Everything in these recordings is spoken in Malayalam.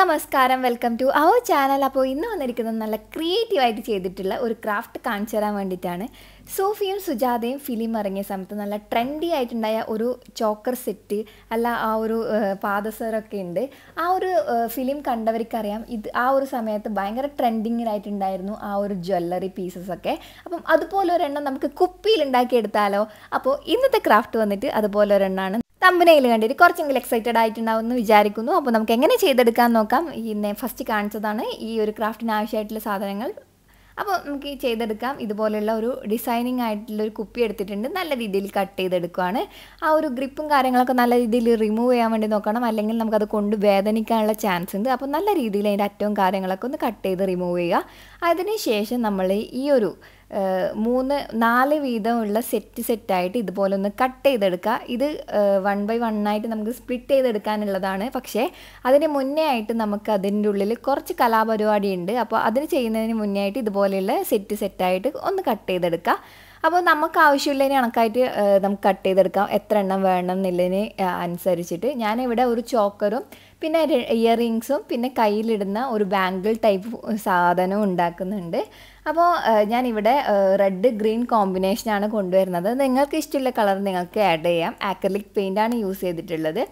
നമസ്കാരം വെൽക്കം ടു അവർ ചാനൽ അപ്പോൾ ഇന്ന് വന്നിരിക്കുന്നത് നല്ല ക്രിയേറ്റീവായിട്ട് ചെയ്തിട്ടുള്ള ഒരു ക്രാഫ്റ്റ് കാണിച്ചു തരാൻ വേണ്ടിയിട്ടാണ് സോഫിയും സുജാതയും ഫിലിം ഇറങ്ങിയ സമയത്ത് നല്ല ട്രെൻഡി ആയിട്ടുണ്ടായ ഒരു ചോക്കർ സെറ്റ് അല്ല ആ ഒരു പാദസരൊക്കെ ഉണ്ട് ആ ഒരു ഫിലിം കണ്ടവർക്കറിയാം ഇത് ആ ഒരു സമയത്ത് ഭയങ്കര ട്രെൻഡിങ്ങിലായിട്ടുണ്ടായിരുന്നു ആ ഒരു ജ്വല്ലറി പീസസ് ഒക്കെ അപ്പം അതുപോലെ നമുക്ക് കുപ്പിയിൽ ഉണ്ടാക്കിയെടുത്താലോ അപ്പോൾ ഇന്നത്തെ ക്രാഫ്റ്റ് വന്നിട്ട് അതുപോലെ തമ്പനയിൽ കണ്ടിട്ട് കുറച്ചെങ്കിലും എക്സൈറ്റഡ് ആയിട്ടുണ്ടാവും എന്ന് വിചാരിക്കുന്നു അപ്പോൾ നമുക്ക് എങ്ങനെ ചെയ്തെടുക്കാൻ നോക്കാം പിന്നെ ഫസ്റ്റ് കാണിച്ചതാണ് ഈ ഒരു ക്രാഫ്റ്റിന് ആവശ്യമായിട്ടുള്ള സാധനങ്ങൾ അപ്പോൾ നമുക്ക് ചെയ്തെടുക്കാം ഇതുപോലെയുള്ള ഒരു ഡിസൈനിങ് ആയിട്ടുള്ള ഒരു കുപ്പി എടുത്തിട്ടുണ്ട് നല്ല രീതിയിൽ കട്ട് ചെയ്തെടുക്കുകയാണ് ആ ഒരു ഗ്രിപ്പും കാര്യങ്ങളൊക്കെ നല്ല രീതിയിൽ റിമൂവ് ചെയ്യാൻ വേണ്ടി നോക്കണം അല്ലെങ്കിൽ നമുക്കത് കൊണ്ട് വേദനിക്കാനുള്ള ചാൻസ് ഉണ്ട് അപ്പോൾ നല്ല രീതിയിൽ അതിൻ്റെ അറ്റവും കാര്യങ്ങളൊക്കെ ഒന്ന് കട്ട് ചെയ്ത് റിമൂവ് ചെയ്യുക അതിനുശേഷം നമ്മൾ ഈ ഒരു മൂന്ന് നാല് വീതമുള്ള സെറ്റ് സെറ്റായിട്ട് ഇതുപോലെ ഒന്ന് കട്ട് ചെയ്തെടുക്കുക ഇത് വൺ ബൈ വൺ ആയിട്ട് നമുക്ക് സ്പ്ലിറ്റ് ചെയ്തെടുക്കാനുള്ളതാണ് പക്ഷേ അതിന് മുന്നേ ആയിട്ട് നമുക്ക് അതിൻ്റെ ഉള്ളിൽ കുറച്ച് കലാപരിപാടി ഉണ്ട് അപ്പോൾ അതിന് ചെയ്യുന്നതിന് മുന്നേ ആയിട്ട് ഇതുപോലെയുള്ള സെറ്റ് സെറ്റായിട്ട് ഒന്ന് കട്ട് ചെയ്തെടുക്കുക അപ്പോൾ നമുക്ക് ആവശ്യമുള്ളതിന് കണക്കായിട്ട് നമുക്ക് കട്ട് ചെയ്തെടുക്കാം എത്ര എണ്ണം വേണം എന്നുള്ളതിന് അനുസരിച്ചിട്ട് ഞാനിവിടെ ഒരു ചോക്കറും പിന്നെ ഇയറിങ്സും പിന്നെ കയ്യിലിടുന്ന ഒരു ബാംഗിൾ ടൈപ്പ് സാധനവും ഉണ്ടാക്കുന്നുണ്ട് അപ്പോൾ ഞാനിവിടെ റെഡ് ഗ്രീൻ കോമ്പിനേഷനാണ് കൊണ്ടുവരുന്നത് നിങ്ങൾക്ക് ഇഷ്ടമുള്ള കളർ നിങ്ങൾക്ക് ആഡ് ചെയ്യാം ആക്രലിക് പെയിൻ്റാണ് യൂസ് ചെയ്തിട്ടുള്ളത്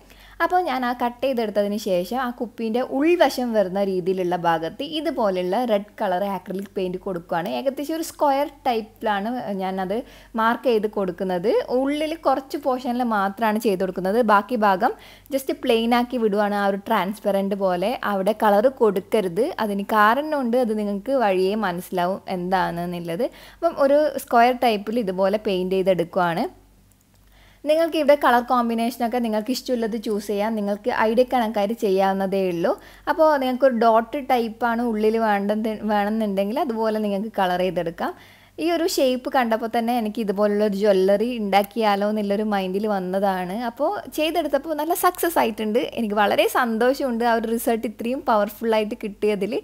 അപ്പോൾ ഞാൻ ആ കട്ട് ചെയ്തെടുത്തതിന് ശേഷം ആ കുപ്പീൻ്റെ ഉൾവശം വരുന്ന രീതിയിലുള്ള ഭാഗത്ത് ഇതുപോലെയുള്ള റെഡ് കളർ ആക്രിലിക് പെയിൻറ്റ് കൊടുക്കുകയാണ് ഏകദേശം ഒരു സ്ക്വയർ ടൈപ്പിലാണ് ഞാനത് മാർക്ക് ചെയ്ത് കൊടുക്കുന്നത് ഉള്ളിൽ കുറച്ച് പോർഷനിൽ മാത്രമാണ് ചെയ്ത് കൊടുക്കുന്നത് ബാക്കി ഭാഗം ജസ്റ്റ് പ്ലെയിൻ ആക്കി വിടുവാണ് ആ ഒരു ട്രാൻസ്പെറൻറ്റ് പോലെ അവിടെ കളർ കൊടുക്കരുത് അതിന് കാരണം ഉണ്ട് അത് നിങ്ങൾക്ക് വഴിയേ മനസ്സിലാവും എന്താണെന്നുള്ളത് അപ്പം ഒരു സ്ക്വയർ ടൈപ്പിൽ ഇതുപോലെ പെയിൻറ്റ് ചെയ്തെടുക്കുകയാണ് നിങ്ങൾക്ക് ഇവിടെ കളർ കോമ്പിനേഷനൊക്കെ നിങ്ങൾക്ക് ഇഷ്ടമുള്ളത് ചൂസ് ചെയ്യാം നിങ്ങൾക്ക് ഐഡിയ കണക്കായിട്ട് ചെയ്യാവുന്നതേ ഉള്ളൂ അപ്പോൾ നിങ്ങൾക്ക് ഒരു ഡോട്ട് ടൈപ്പാണ് ഉള്ളിൽ വേണ്ട വേണമെന്നുണ്ടെങ്കിൽ അതുപോലെ നിങ്ങൾക്ക് കളർ ചെയ്തെടുക്കാം ഈ ഒരു ഷേപ്പ് കണ്ടപ്പോൾ തന്നെ എനിക്ക് ഇതുപോലുള്ളൊരു ജ്വല്ലറി ഉണ്ടാക്കിയാലോ എന്നുള്ളൊരു മൈൻഡിൽ വന്നതാണ് അപ്പോൾ ചെയ്തെടുത്തപ്പോൾ നല്ല സക്സസ് ആയിട്ടുണ്ട് എനിക്ക് വളരെ സന്തോഷമുണ്ട് ആ ഒരു റിസൾട്ട് ഇത്രയും പവർഫുള്ളായിട്ട് കിട്ടിയതിൽ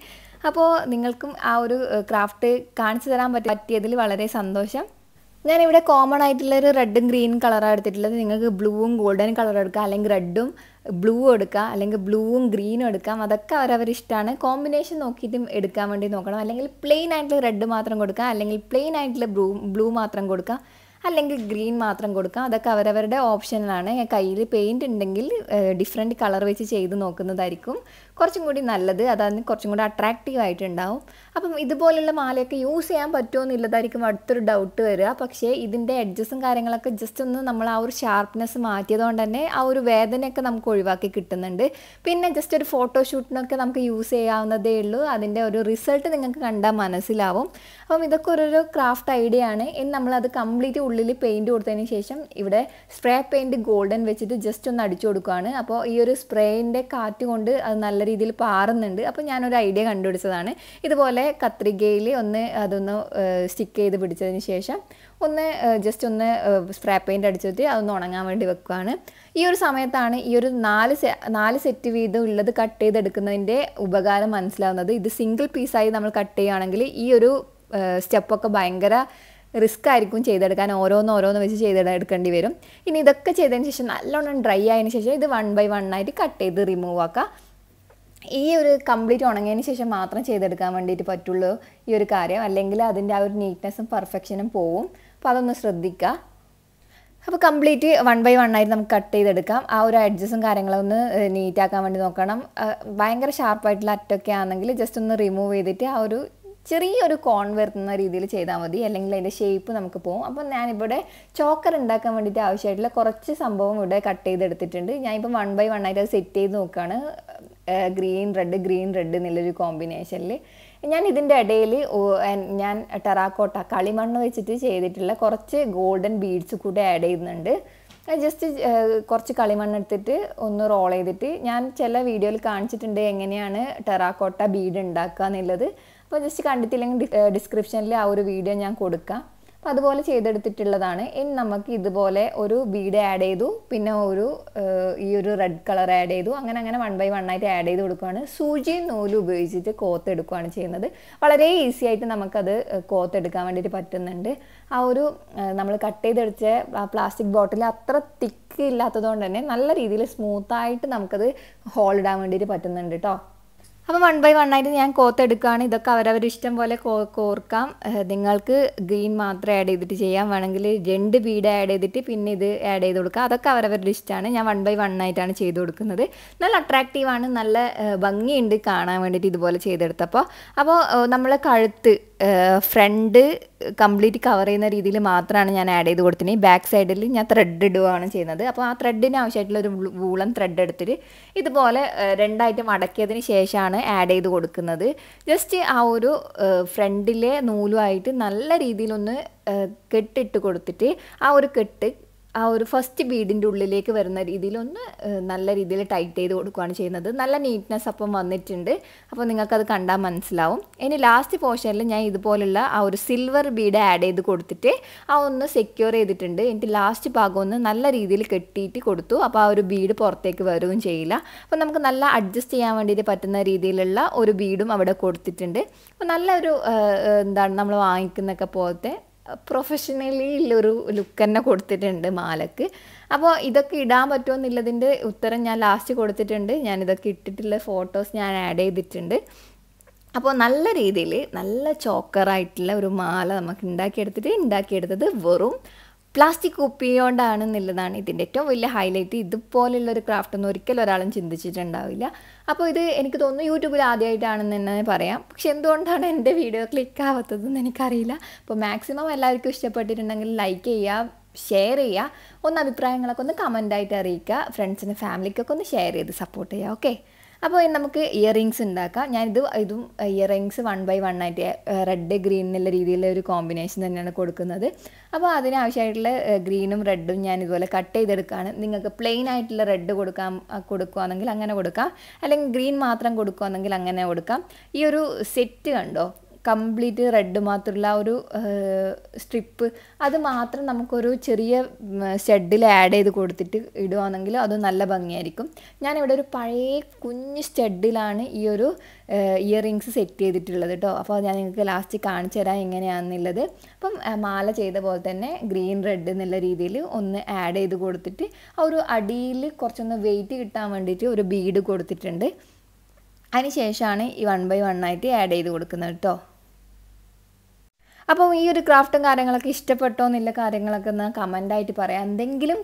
അപ്പോൾ നിങ്ങൾക്കും ആ ഒരു ക്രാഫ്റ്റ് കാണിച്ചു തരാൻ പറ്റിയതിൽ വളരെ സന്തോഷം ഞാനിവിടെ കോമൺ ആയിട്ടുള്ള ഒരു റെഡും ഗ്രീൻ കളറാണ് എടുത്തിട്ടുള്ളത് നിങ്ങൾക്ക് ബ്ലൂവും ഗോൾഡൻ കളർ എടുക്കാം അല്ലെങ്കിൽ റെഡും ബ്ലൂ എടുക്കാം അല്ലെങ്കിൽ ബ്ലൂവും ഗ്രീനും എടുക്കാം അതൊക്കെ അവരവരിഷ്ടമാണ് കോമ്പിനേഷൻ നോക്കിയിട്ടും എടുക്കാൻ വേണ്ടി നോക്കണം അല്ലെങ്കിൽ പ്ലെയിൻ ആയിട്ടുള്ള റെഡ് മാത്രം കൊടുക്കാം അല്ലെങ്കിൽ പ്ലെയിൻ ആയിട്ടുള്ള ബ്ലൂ ബ്ലൂ മാത്രം കൊടുക്കാം അല്ലെങ്കിൽ ഗ്രീൻ മാത്രം കൊടുക്കാം അതൊക്കെ അവരവരുടെ ഓപ്ഷനിലാണ് കയ്യിൽ പെയിൻറ് ഉണ്ടെങ്കിൽ ഡിഫറെൻറ്റ് കളർ വെച്ച് ചെയ്ത് നോക്കുന്നതായിരിക്കും കുറച്ചും കൂടി നല്ലത് അതാണ് കുറച്ചും കൂടി അട്രാക്റ്റീവ് ആയിട്ടുണ്ടാവും അപ്പം ഇതുപോലുള്ള മാലയൊക്കെ യൂസ് ചെയ്യാൻ പറ്റുമോ എന്നുള്ളതായിരിക്കും അടുത്തൊരു ഡൗട്ട് വരിക പക്ഷേ ഇതിൻ്റെ എഡ്ജസും കാര്യങ്ങളൊക്കെ ജസ്റ്റ് ഒന്ന് നമ്മൾ ആ ഒരു ഷാർപ്നെസ് മാറ്റിയതുകൊണ്ട് തന്നെ ആ ഒരു വേദനയൊക്കെ നമുക്ക് ഒഴിവാക്കി കിട്ടുന്നുണ്ട് പിന്നെ ജസ്റ്റ് ഒരു ഫോട്ടോഷൂട്ടിനൊക്കെ നമുക്ക് യൂസ് ചെയ്യാവുന്നതേ ഉള്ളൂ അതിൻ്റെ ഒരു റിസൾട്ട് നിങ്ങൾക്ക് കണ്ടാൽ മനസ്സിലാവും അപ്പം ഇതൊക്കെ ഒരു ക്രാഫ്റ്റ് ഐഡിയ ആണ് ഇനി നമ്മളത് കംപ്ലീറ്റ് ഉള്ളിൽ പെയിൻറ്റ് കൊടുത്തതിന് ശേഷം ഇവിടെ സ്പ്രേ പെയിൻറ്റ് ഗോൾഡൻ വെച്ചിട്ട് ജസ്റ്റ് ഒന്ന് അടിച്ചു കൊടുക്കുകയാണ് അപ്പോൾ ഈ ഒരു സ്പ്രേയിൻ്റെ കാറ്റ് കൊണ്ട് അത് നല്ല രീതിയിൽ പാറുന്നുണ്ട് അപ്പോൾ ഞാനൊരു ഐഡിയ കണ്ടുപിടിച്ചതാണ് ഇതുപോലെ കത്രികയിൽ ഒന്ന് അതൊന്ന് സ്റ്റിക്ക് ചെയ്ത് പിടിച്ചതിന് ശേഷം ഒന്ന് ജസ്റ്റ് ഒന്ന് സ്പ്രേ പെയിൻറ്റ് അടിച്ചിട്ട് അതൊന്ന് ഉണങ്ങാൻ വേണ്ടി വെക്കുകയാണ് ഈ ഒരു സമയത്താണ് ഈ ഒരു നാല് നാല് സെറ്റ് വീതം ഉള്ളത് കട്ട് ചെയ്തെടുക്കുന്നതിൻ്റെ ഉപകാരം മനസ്സിലാവുന്നത് ഇത് സിംഗിൾ പീസായി നമ്മൾ കട്ട് ചെയ്യുകയാണെങ്കിൽ ഈ ഒരു സ്റ്റെപ്പൊക്കെ ഭയങ്കര റിസ്ക് ആയിരിക്കും ചെയ്തെടുക്കാൻ ഓരോന്ന് ഓരോന്ന് വെച്ച് ചെയ്തെടുക്കേണ്ടി വരും ഇനി ഇതൊക്കെ ചെയ്തതിന് ശേഷം നല്ലോണം ഡ്രൈ ആയതിനു ശേഷം ഇത് വൺ ബൈ വൺ ആയിട്ട് കട്ട് ചെയ്ത് റിമൂവ് ആക്കുക ഈ ഒരു കംപ്ലീറ്റ് ഉണങ്ങിയതിന് ശേഷം മാത്രം ചെയ്തെടുക്കാൻ വേണ്ടിയിട്ട് പറ്റുള്ളൂ ഈ ഒരു കാര്യം അല്ലെങ്കിൽ അതിൻ്റെ ആ ഒരു നീറ്റ്നെസ്സും പെർഫെക്ഷനും പോവും അപ്പോൾ അതൊന്ന് ശ്രദ്ധിക്കുക അപ്പോൾ കംപ്ലീറ്റ് വൺ ബൈ വൺ ആയിട്ട് നമുക്ക് കട്ട് ചെയ്തെടുക്കാം ആ ഒരു അഡ്ജസ്റ്റും കാര്യങ്ങളൊന്ന് നീറ്റാക്കാൻ വേണ്ടി നോക്കണം ഭയങ്കര ഷാർപ്പായിട്ടുള്ള അറ്റൊക്കെ ആണെങ്കിൽ ജസ്റ്റ് ഒന്ന് റിമൂവ് ചെയ്തിട്ട് ആ ഒരു ചെറിയൊരു കോൺ വരുന്ന രീതിയിൽ ചെയ്താൽ മതി അല്ലെങ്കിൽ അതിൻ്റെ ഷേപ്പ് നമുക്ക് പോകും അപ്പോൾ ഞാനിവിടെ ചോക്കർ ഉണ്ടാക്കാൻ വേണ്ടിയിട്ട് ആവശ്യമായിട്ടുള്ള കുറച്ച് സംഭവം ഇവിടെ കട്ട് ചെയ്തെടുത്തിട്ടുണ്ട് ഞാനിപ്പോൾ വൺ ബൈ വൺ ആയിട്ട് അത് സെറ്റ് ചെയ്ത് നോക്കുകയാണ് ഗ്രീൻ റെഡ് ഗ്രീൻ റെഡ് എന്നുള്ളൊരു കോമ്പിനേഷനിൽ ഞാൻ ഇതിൻ്റെ ഇടയിൽ ഞാൻ ടെറാക്കോട്ട കളിമണ്ണ് വെച്ചിട്ട് ചെയ്തിട്ടുള്ള കുറച്ച് ഗോൾഡൻ ബീഡ്സ് കൂടെ ആഡ് ചെയ്യുന്നുണ്ട് ജസ്റ്റ് കുറച്ച് കളിമണ്ണ് എടുത്തിട്ട് ഒന്ന് റോൾ ചെയ്തിട്ട് ഞാൻ ചില വീഡിയോയിൽ കാണിച്ചിട്ടുണ്ട് എങ്ങനെയാണ് ടെറാക്കോട്ട ബീഡ് ഉണ്ടാക്കുക എന്നുള്ളത് അപ്പോൾ ജസ്റ്റ് കണ്ടിട്ടില്ലെങ്കിൽ ഡിസ്ക്രിപ്ഷനിൽ ആ ഒരു വീഡിയോ ഞാൻ കൊടുക്കാം അപ്പം അതുപോലെ ചെയ്തെടുത്തിട്ടുള്ളതാണ് ഇനി നമുക്ക് ഇതുപോലെ ഒരു ബീഡ് ആഡ് ചെയ്തു പിന്നെ ഒരു ഈ ഒരു റെഡ് കളർ ആഡ് ചെയ്തു അങ്ങനെ അങ്ങനെ വൺ ബൈ വൺ ആയിട്ട് ആഡ് ചെയ്ത് കൊടുക്കുകയാണ് സൂചി നൂല് ഉപയോഗിച്ചിട്ട് കോത്തെടുക്കുകയാണ് ചെയ്യുന്നത് വളരെ ഈസി ആയിട്ട് നമുക്കത് കോത്തെടുക്കാൻ വേണ്ടിയിട്ട് പറ്റുന്നുണ്ട് ആ ഒരു നമ്മൾ കട്ട് ചെയ്തെടുത്ത പ്ലാസ്റ്റിക് ബോട്ടിൽ അത്ര തിക്ക് ഇല്ലാത്തതുകൊണ്ട് തന്നെ നല്ല രീതിയിൽ സ്മൂത്തായിട്ട് നമുക്കത് ഹോൾഡ് ഇടാൻ വേണ്ടിയിട്ട് പറ്റുന്നുണ്ട് കേട്ടോ അപ്പോൾ വൺ ബൈ വൺ ആയിട്ട് ഞാൻ കോത്തെടുക്കുകയാണ് ഇതൊക്കെ അവരവരിഷ്ടം ഇഷ്ടം പോലെ കോ കോർക്കാം നിങ്ങൾക്ക് ഗ്രീൻ മാത്രം ആഡ് ചെയ്തിട്ട് ചെയ്യാം വേണമെങ്കിൽ രണ്ട് ബീഡ് ആഡ് ചെയ്തിട്ട് പിന്നെ ഇത് ആഡ് ചെയ്ത് കൊടുക്കുക അതൊക്കെ അവരവരുടെ ഇഷ്ടമാണ് ഞാൻ വൺ ബൈ വൺ ആയിട്ടാണ് ചെയ്ത് കൊടുക്കുന്നത് നല്ല അട്രാക്റ്റീവാണ് നല്ല ഭംഗിയുണ്ട് കാണാൻ വേണ്ടിയിട്ട് ഇതുപോലെ ചെയ്തെടുത്തപ്പോൾ അപ്പോൾ നമ്മളെ കഴുത്ത് ഫ്രണ്ട് കംപ്ലീറ്റ് കവർ ചെയ്യുന്ന രീതിയിൽ മാത്രമാണ് ഞാൻ ആഡ് ചെയ്ത് കൊടുത്തിനി ബാക്ക് സൈഡിൽ ഞാൻ ത്രെഡ് ഇടുകയാണ് ചെയ്യുന്നത് അപ്പോൾ ആ ത്രെഡിന് ആവശ്യമായിട്ടുള്ള ഒരു വൂളം ത്രെഡ് എടുത്തിട്ട് ഇതുപോലെ രണ്ടായിട്ട് മടക്കിയതിന് ശേഷമാണ് ആഡ് ചെയ്ത് കൊടുക്കുന്നത് ജസ്റ്റ് ആ ഒരു ഫ്രണ്ടിലെ നൂലുമായിട്ട് നല്ല രീതിയിലൊന്ന് കെട്ടിട്ട് കൊടുത്തിട്ട് ആ ഒരു കെട്ട് ആ ഒരു ഫസ്റ്റ് ബീഡിൻ്റെ ഉള്ളിലേക്ക് വരുന്ന രീതിയിലൊന്ന് നല്ല രീതിയിൽ ടൈറ്റ് ചെയ്ത് കൊടുക്കുകയാണ് ചെയ്യുന്നത് നല്ല നീറ്റ്നെസ് അപ്പം വന്നിട്ടുണ്ട് അപ്പോൾ നിങ്ങൾക്കത് കണ്ടാൽ മനസ്സിലാവും ഇനി ലാസ്റ്റ് പോർഷനിൽ ഞാൻ ഇതുപോലുള്ള ആ ഒരു സിൽവർ ബീഡ് ആഡ് ചെയ്ത് കൊടുത്തിട്ട് ആ ഒന്ന് സെക്യൂർ ചെയ്തിട്ടുണ്ട് എനിക്ക് ലാസ്റ്റ് ഭാഗം ഒന്ന് നല്ല രീതിയിൽ കെട്ടിയിട്ട് കൊടുത്തു അപ്പോൾ ആ ഒരു ബീഡ് പുറത്തേക്ക് വരുകയും ചെയ്യില്ല അപ്പോൾ നമുക്ക് നല്ല അഡ്ജസ്റ്റ് ചെയ്യാൻ വേണ്ടിയിട്ട് പറ്റുന്ന രീതിയിലുള്ള ഒരു ബീഡും അവിടെ കൊടുത്തിട്ടുണ്ട് അപ്പോൾ നല്ലൊരു എന്താണ് നമ്മൾ വാങ്ങിക്കുന്നൊക്കെ പോലത്തെ പ്രൊഫഷണലി ഉള്ളൊരു ലുക്ക് തന്നെ കൊടുത്തിട്ടുണ്ട് മാലക്ക് അപ്പോൾ ഇതൊക്കെ ഇടാൻ പറ്റുമോ എന്നുള്ളതിൻ്റെ ഉത്തരം ഞാൻ ലാസ്റ്റ് കൊടുത്തിട്ടുണ്ട് ഞാൻ ഇതൊക്കെ ഇട്ടിട്ടുള്ള ഫോട്ടോസ് ഞാൻ ആഡ് ചെയ്തിട്ടുണ്ട് അപ്പോൾ നല്ല രീതിയിൽ നല്ല ചോക്കറായിട്ടുള്ള ഒരു മാല നമുക്ക് ഉണ്ടാക്കിയെടുത്തിട്ട് ഉണ്ടാക്കിയെടുത്തത് വെറും പ്ലാസ്റ്റിക് കുപ്പിയോണ്ടാണെന്നുള്ളതാണ് ഇതിൻ്റെ ഏറ്റവും വലിയ ഹൈലൈറ്റ് ഇതുപോലുള്ള ഒരു ക്രാഫ്റ്റ് ഒന്നും ഒരിക്കലും ഒരാളും ചിന്തിച്ചിട്ടുണ്ടാവില്ല അപ്പോൾ ഇത് എനിക്ക് തോന്നുന്നു യൂട്യൂബിൽ ആദ്യമായിട്ടാണെന്ന് തന്നെ പറയാം പക്ഷെ എന്തുകൊണ്ടാണ് എൻ്റെ വീഡിയോ ക്ലിക്ക് ആവാത്തതെന്ന് എനിക്കറിയില്ല അപ്പോൾ മാക്സിമം എല്ലാവർക്കും ഇഷ്ടപ്പെട്ടിട്ടുണ്ടെങ്കിൽ ലൈക്ക് ചെയ്യുക ഷെയർ ചെയ്യുക ഒന്ന് അഭിപ്രായങ്ങളൊക്കെ ഒന്ന് കമൻ്റായിട്ട് അറിയിക്കുക ഫ്രണ്ട്സിനും ഫാമിലിക്കൊക്കെ ഒന്ന് ഷെയർ ചെയ്ത് സപ്പോർട്ട് ചെയ്യുക ഓക്കെ അപ്പോൾ നമുക്ക് ഇയറിങ്സ് ഉണ്ടാക്കാം ഞാനിത് ഇതും ഇയറിങ്സ് വൺ ബൈ വൺ ആയിട്ട് റെഡ് ഗ്രീൻ എന്നുള്ള രീതിയിലുള്ള ഒരു കോമ്പിനേഷൻ തന്നെയാണ് കൊടുക്കുന്നത് അപ്പോൾ അതിനാവശ്യമായിട്ടുള്ള ഗ്രീനും റെഡും ഞാൻ ഇതുപോലെ കട്ട് ചെയ്തെടുക്കുകയാണ് നിങ്ങൾക്ക് പ്ലെയിൻ ആയിട്ടുള്ള റെഡ് കൊടുക്കാം കൊടുക്കുകയാണെങ്കിൽ അങ്ങനെ കൊടുക്കാം അല്ലെങ്കിൽ ഗ്രീൻ മാത്രം കൊടുക്കുകയാണെങ്കിൽ അങ്ങനെ കൊടുക്കാം ഈ ഒരു സെറ്റ് കണ്ടോ കംപ്ലീറ്റ് റെഡ് മാത്രമുള്ള ഒരു സ്ട്രിപ്പ് അത് മാത്രം നമുക്കൊരു ചെറിയ ഷെഡിൽ ആഡ് ചെയ്ത് കൊടുത്തിട്ട് ഇടുകയാണെങ്കിൽ അത് നല്ല ഭംഗിയായിരിക്കും ഞാനിവിടെ ഒരു പഴയ കുഞ്ഞ് ഷെഡിലാണ് ഈ ഒരു ഇയറിങ്സ് സെറ്റ് ചെയ്തിട്ടുള്ളത് കേട്ടോ അപ്പോൾ ഞാൻ നിങ്ങൾക്ക് ലാസ്റ്റ് കാണിച്ചു തരാം എങ്ങനെയാണെന്നുള്ളത് അപ്പം മാല ചെയ്ത പോലെ തന്നെ ഗ്രീൻ റെഡ് എന്നുള്ള രീതിയിൽ ഒന്ന് ആഡ് ചെയ്ത് കൊടുത്തിട്ട് ആ ഒരു അടിയിൽ കുറച്ചൊന്ന് വെയിറ്റ് കിട്ടാൻ വേണ്ടിയിട്ട് ഒരു ബീഡ് കൊടുത്തിട്ടുണ്ട് അതിന് ശേഷമാണ് ഈ വൺ ബൈ വൺ ആയിട്ട് ആഡ് ചെയ്ത് കൊടുക്കുന്നത് കേട്ടോ അപ്പോൾ ഈ ഒരു ക്രാഫ്റ്റും കാര്യങ്ങളൊക്കെ ഇഷ്ടപ്പെട്ടോ എന്നുള്ള കാര്യങ്ങളൊക്കെ ഒന്ന് കമൻ്റായിട്ട് പറയാം എന്തെങ്കിലും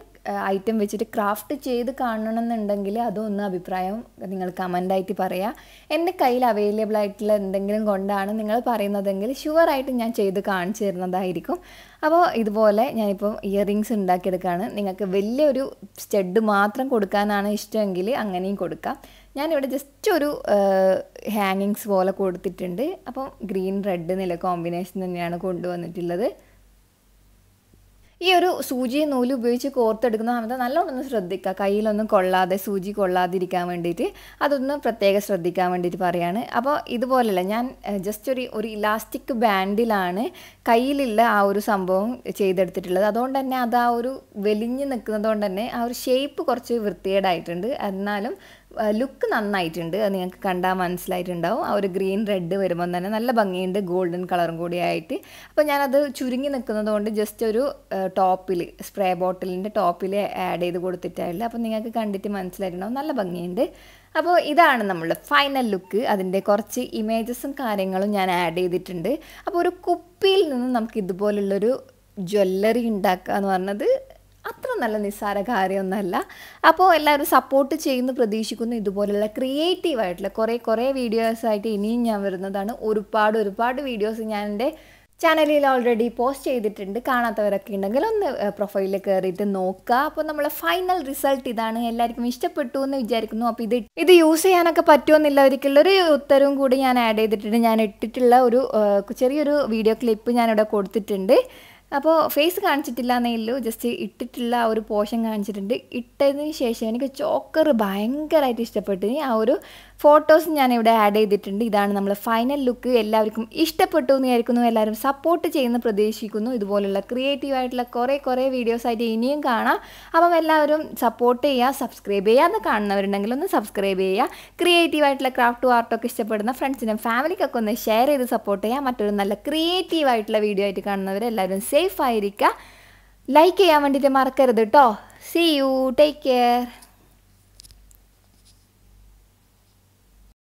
ഐറ്റം വെച്ചിട്ട് ക്രാഫ്റ്റ് ചെയ്ത് കാണണമെന്നുണ്ടെങ്കിൽ അതൊന്ന് അഭിപ്രായം നിങ്ങൾ കമൻ്റായിട്ട് പറയുക എൻ്റെ കയ്യിൽ അവൈലബിൾ ആയിട്ടുള്ള എന്തെങ്കിലും കൊണ്ടാണ് നിങ്ങൾ പറയുന്നതെങ്കിൽ ഷുവറായിട്ട് ഞാൻ ചെയ്ത് കാണിച്ചു തരുന്നതായിരിക്കും അപ്പോൾ ഇതുപോലെ ഞാനിപ്പോൾ റിങ്സ് ഉണ്ടാക്കിയെടുക്കുകയാണ് നിങ്ങൾക്ക് വലിയൊരു സ്റ്റഡ് മാത്രം കൊടുക്കാനാണ് ഇഷ്ടമെങ്കിൽ അങ്ങനെയും കൊടുക്കാം ഞാനിവിടെ ജസ്റ്റ് ഒരു ഹാങ്ങിങ്സ് പോലെ കൊടുത്തിട്ടുണ്ട് അപ്പം ഗ്രീൻ റെഡ് നില കോമ്പിനേഷൻ തന്നെയാണ് കൊണ്ടുവന്നിട്ടുള്ളത് ഈ ഒരു സൂചി നൂല് ഉപയോഗിച്ച് കോർത്തെടുക്കുന്ന സമയത്ത് നല്ലോണമൊന്ന് ശ്രദ്ധിക്കുക കയ്യിലൊന്നും കൊള്ളാതെ സൂചി കൊള്ളാതിരിക്കാൻ വേണ്ടിയിട്ട് അതൊന്ന് പ്രത്യേകം ശ്രദ്ധിക്കാൻ വേണ്ടിയിട്ട് പറയാണ് അപ്പോൾ ഇതുപോലെയല്ല ഞാൻ ജസ്റ്റ് ഒരു ഒരു ഇലാസ്റ്റിക് ബാൻഡിലാണ് കയ്യിലുള്ള ആ ഒരു സംഭവം ചെയ്തെടുത്തിട്ടുള്ളത് അതുകൊണ്ട് തന്നെ അത് ആ ഒരു വെലിഞ്ഞ് നിൽക്കുന്നതുകൊണ്ട് തന്നെ ആ ഒരു ഷേപ്പ് കുറച്ച് വൃത്തികേടായിട്ടുണ്ട് എന്നാലും ലുക്ക് നന്നായിട്ടുണ്ട് അത് നിങ്ങൾക്ക് കണ്ടാൽ മനസ്സിലായിട്ടുണ്ടാവും ആ ഒരു ഗ്രീൻ റെഡ് വരുമ്പം തന്നെ നല്ല ഭംഗിയുണ്ട് ഗോൾഡൻ കളറും കൂടി ആയിട്ട് അപ്പോൾ ഞാനത് ചുരുങ്ങി നിൽക്കുന്നത് കൊണ്ട് ജസ്റ്റ് ഒരു ടോപ്പിൽ സ്പ്രേ ബോട്ടിലിൻ്റെ ടോപ്പിൽ ആഡ് ചെയ്ത് കൊടുത്തിട്ടായിരുന്നു അപ്പോൾ നിങ്ങൾക്ക് കണ്ടിട്ട് മനസ്സിലായിട്ടുണ്ടാവും നല്ല ഭംഗിയുണ്ട് അപ്പോൾ ഇതാണ് നമ്മൾ ഫൈനൽ ലുക്ക് അതിൻ്റെ കുറച്ച് ഇമേജസും കാര്യങ്ങളും ഞാൻ ആഡ് ചെയ്തിട്ടുണ്ട് അപ്പോൾ ഒരു കുപ്പിയിൽ നിന്ന് നമുക്ക് ഇതുപോലുള്ളൊരു ജ്വല്ലറി ഉണ്ടാക്കുക എന്ന് പറഞ്ഞത് അത്ര നല്ല നിസ്സാര കാര്യമൊന്നുമല്ല അപ്പോൾ എല്ലാവരും സപ്പോർട്ട് ചെയ്യുന്നു പ്രതീക്ഷിക്കുന്നു ഇതുപോലെയുള്ള ക്രിയേറ്റീവായിട്ടുള്ള കുറേ കുറേ വീഡിയോസായിട്ട് ഇനിയും ഞാൻ വരുന്നതാണ് ഒരുപാട് ഒരുപാട് വീഡിയോസ് ഞാൻ എൻ്റെ ചാനലിൽ ഓൾറെഡി പോസ്റ്റ് ചെയ്തിട്ടുണ്ട് കാണാത്തവരൊക്കെ ഉണ്ടെങ്കിൽ ഒന്ന് പ്രൊഫൈലിൽ കയറിയിട്ട് നോക്കുക അപ്പോൾ നമ്മളെ ഫൈനൽ റിസൾട്ട് ഇതാണ് എല്ലാവർക്കും ഇഷ്ടപ്പെട്ടു എന്ന് വിചാരിക്കുന്നു അപ്പോൾ ഇത് ഇത് യൂസ് ചെയ്യാനൊക്കെ പറ്റുമെന്നില്ല ഒരു ഉത്തരവും കൂടി ഞാൻ ആഡ് ചെയ്തിട്ടുണ്ട് ഞാൻ ഇട്ടിട്ടുള്ള ഒരു ചെറിയൊരു വീഡിയോ ക്ലിപ്പ് ഞാനിവിടെ കൊടുത്തിട്ടുണ്ട് അപ്പോൾ ഫേസ് കാണിച്ചിട്ടില്ല എന്നേ ഉള്ളൂ ജസ്റ്റ് ഇട്ടിട്ടുള്ള ആ ഒരു പോഷൻ കാണിച്ചിട്ടുണ്ട് ഇട്ടതിന് ശേഷം എനിക്ക് ചോക്കർ ഭയങ്കരമായിട്ട് ഇഷ്ടപ്പെട്ടു ആ ഒരു ഫോട്ടോസ് ഞാൻ ഇവിടെ ആഡ് ചെയ്തിട്ടുണ്ട് ഇതാണ് നമ്മൾ ഫൈനൽ ലുക്ക് എല്ലാവർക്കും ഇഷ്ടപ്പെട്ടു എന്ന് വിചാരിക്കുന്നു എല്ലാവരും സപ്പോർട്ട് ചെയ്യുന്ന പ്രതീക്ഷിക്കുന്നു ഇതുപോലുള്ള ക്രിയേറ്റീവ് ആയിട്ടുള്ള കുറേ കുറേ വീഡിയോസായിട്ട് ഇനിയും കാണാം അപ്പം എല്ലാവരും സപ്പോർട്ട് ചെയ്യുക സബ്സ്ക്രൈബ് ചെയ്യുക എന്ന് കാണുന്നവരുണ്ടെങ്കിൽ ഒന്ന് സബ്സ്ക്രൈബ് ചെയ്യുക ക്രിയേറ്റീവ് ആയിട്ടുള്ള ക്രാഫ്റ്റ് ആർട്ടൊക്കെ ഇഷ്ടപ്പെടുന്ന ഫ്രണ്ട്സിനും ഫാമിലിക്കൊക്കെ ഒന്ന് ഷെയർ ചെയ്ത് സപ്പോർട്ട് ചെയ്യുക മറ്റൊരു നല്ല ക്രിയേറ്റീവ് ആയിട്ടുള്ള വീഡിയോ ആയിട്ട് കാണുന്നവർ എല്ലാവരും സേഫ് ആയിരിക്കുക ലൈക്ക് ചെയ്യാൻ വേണ്ടിയിട്ട് മറക്കരുത് കേട്ടോ സി യു ടേക്ക് കെയർ